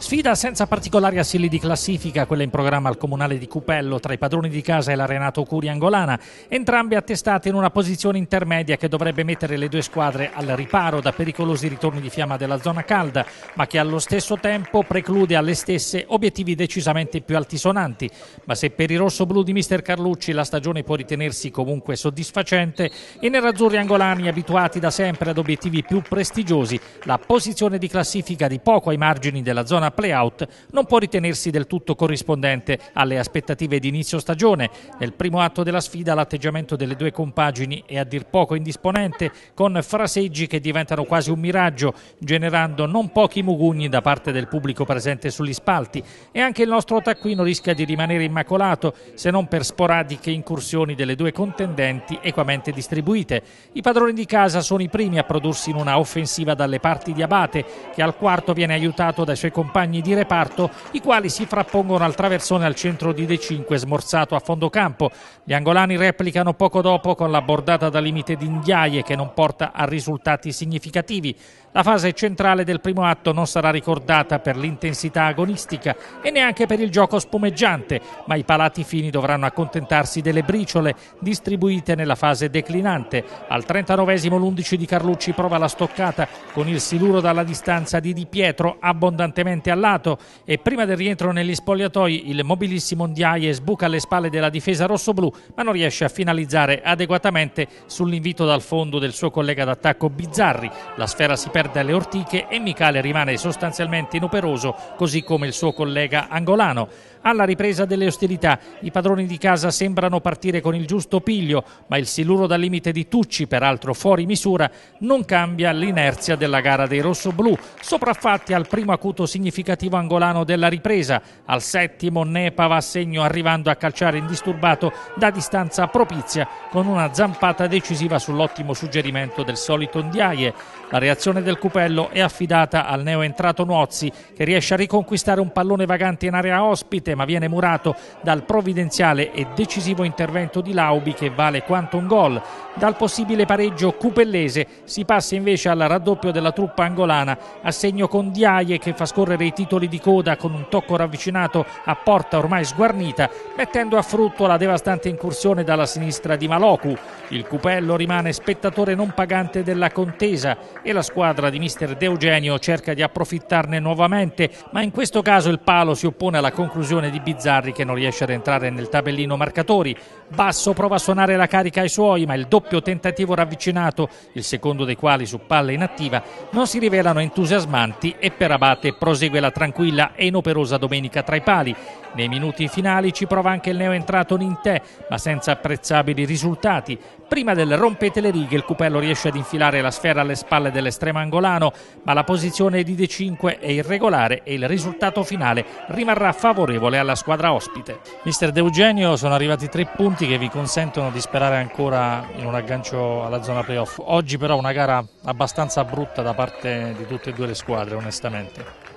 Sfida senza particolari assilli di classifica, quella in programma al comunale di Cupello tra i padroni di casa e l'Arenato Curi Angolana, entrambe attestate in una posizione intermedia che dovrebbe mettere le due squadre al riparo da pericolosi ritorni di fiamma della zona calda, ma che allo stesso tempo preclude alle stesse obiettivi decisamente più altisonanti. Ma se per i rossoblù di mister Carlucci la stagione può ritenersi comunque soddisfacente, i nerazzurri angolani, abituati da sempre ad obiettivi più prestigiosi, la posizione di classifica di poco ai margini della zona zona playout non può ritenersi del tutto corrispondente alle aspettative di inizio stagione. Nel primo atto della sfida l'atteggiamento delle due compagini è a dir poco indisponente, con fraseggi che diventano quasi un miraggio, generando non pochi mugugni da parte del pubblico presente sugli spalti. E anche il nostro taccuino rischia di rimanere immacolato, se non per sporadiche incursioni delle due contendenti equamente distribuite. I padroni di casa sono i primi a prodursi in una offensiva dalle parti di Abate, che al quarto viene aiutato dai suoi compagni compagni di reparto, i quali si frappongono al traversone al centro di De 5 smorzato a fondo campo. Gli angolani replicano poco dopo con la bordata da limite di Indiaie che non porta a risultati significativi. La fase centrale del primo atto non sarà ricordata per l'intensità agonistica e neanche per il gioco spumeggiante, ma i palati fini dovranno accontentarsi delle briciole distribuite nella fase declinante. Al 39 l'11 di Carlucci prova la stoccata con il siluro dalla distanza di Di Pietro abbondantemente forte al lato e prima del rientro negli spogliatoi il mobilissimo Ndiaye sbuca alle spalle della difesa rossoblù ma non riesce a finalizzare adeguatamente sull'invito dal fondo del suo collega d'attacco Bizzarri. La sfera si perde alle ortiche e Michele rimane sostanzialmente inoperoso così come il suo collega angolano. Alla ripresa delle ostilità i padroni di casa sembrano partire con il giusto piglio ma il siluro dal limite di Tucci peraltro fuori misura non cambia l'inerzia della gara dei rossoblù sopraffatti al primo acuto significativo significativo angolano della ripresa. Al settimo Nepa va a segno arrivando a calciare indisturbato da distanza propizia con una zampata decisiva sull'ottimo suggerimento del solito Ndiaye. La reazione del Cupello è affidata al neo entrato Nuozzi che riesce a riconquistare un pallone vagante in area ospite ma viene murato dal provvidenziale e decisivo intervento di Laubi che vale quanto un gol. Dal possibile pareggio cupellese si passa invece al raddoppio della truppa angolana a segno con Diaye che fa scorrere i i titoli di coda con un tocco ravvicinato a porta ormai sguarnita, mettendo a frutto la devastante incursione dalla sinistra di Maloku. Il Cupello rimane spettatore non pagante della contesa e la squadra di mister De Eugenio cerca di approfittarne nuovamente, ma in questo caso il palo si oppone alla conclusione di Bizzarri che non riesce ad entrare nel tabellino marcatori. Basso prova a suonare la carica ai suoi, ma il doppio tentativo ravvicinato, il secondo dei quali su palla inattiva, non si rivelano entusiasmanti e per Abate prosegue la tranquilla e inoperosa domenica tra i pali. Nei minuti finali ci prova anche il neoentrato Nintè, ma senza apprezzabili risultati. Prima del rompete le righe il Cupello riesce ad infilare la sfera alle spalle dell'estremo angolano, ma la posizione di D5 è irregolare e il risultato finale rimarrà favorevole alla squadra ospite. Mister De Eugenio, sono arrivati tre punti che vi consentono di sperare ancora in un aggancio alla zona playoff. Oggi però una gara abbastanza brutta da parte di tutte e due le squadre, onestamente.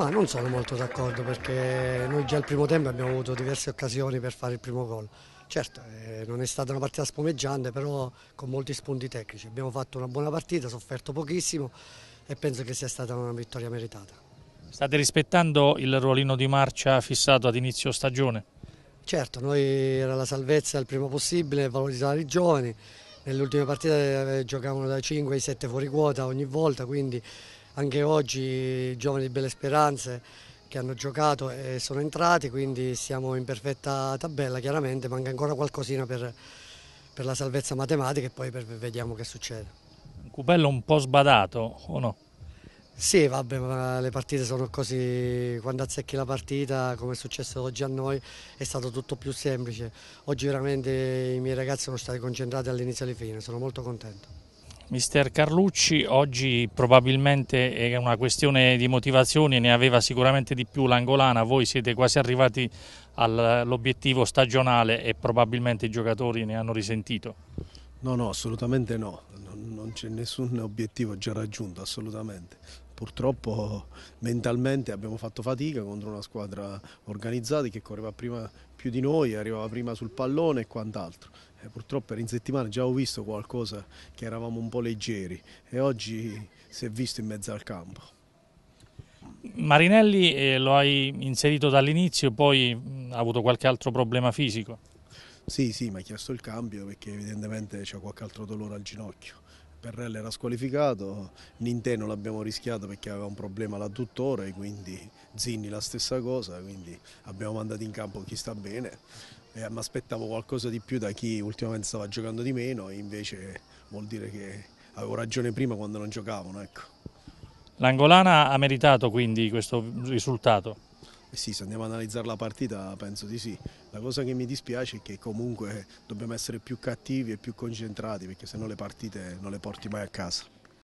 Ma non sono molto d'accordo perché noi già al primo tempo abbiamo avuto diverse occasioni per fare il primo gol. Certo, eh, non è stata una partita spumeggiante, però con molti spunti tecnici. Abbiamo fatto una buona partita, sofferto pochissimo e penso che sia stata una vittoria meritata. State rispettando il ruolino di marcia fissato ad inizio stagione? Certo, noi era la salvezza il primo possibile, valorizzare i giovani. Nelle ultime partite eh, giocavano da 5 ai 7 fuori quota ogni volta, quindi anche oggi i giovani di Belle Speranze che hanno giocato e sono entrati, quindi siamo in perfetta tabella, chiaramente manca ancora qualcosina per, per la salvezza matematica e poi per, vediamo che succede. Un cubello un po' sbadato o no? Sì, vabbè, ma le partite sono così, quando azzecchi la partita, come è successo oggi a noi, è stato tutto più semplice. Oggi veramente i miei ragazzi sono stati concentrati all'inizio e alla fine, sono molto contento. Mister Carlucci, oggi probabilmente è una questione di motivazioni, ne aveva sicuramente di più l'Angolana, voi siete quasi arrivati all'obiettivo stagionale e probabilmente i giocatori ne hanno risentito. No, no, assolutamente no non c'è nessun obiettivo già raggiunto assolutamente. Purtroppo mentalmente abbiamo fatto fatica contro una squadra organizzata che correva prima più di noi, arrivava prima sul pallone e quant'altro. E eh, purtroppo in settimana già ho visto qualcosa che eravamo un po' leggeri e oggi si è visto in mezzo al campo. Marinelli eh, lo hai inserito dall'inizio, poi mh, ha avuto qualche altro problema fisico? Sì, sì, mi ha chiesto il cambio perché evidentemente c'è qualche altro dolore al ginocchio. Perrella era squalificato, Nintendo l'abbiamo rischiato perché aveva un problema l'adduttore, quindi Zinni la stessa cosa, quindi abbiamo mandato in campo chi sta bene. Eh, mi aspettavo qualcosa di più da chi ultimamente stava giocando di meno, invece vuol dire che avevo ragione prima quando non giocavano. Ecco. L'Angolana ha meritato quindi questo risultato? Eh sì, se andiamo ad analizzare la partita penso di sì. La cosa che mi dispiace è che comunque dobbiamo essere più cattivi e più concentrati perché sennò le partite non le porti mai a casa.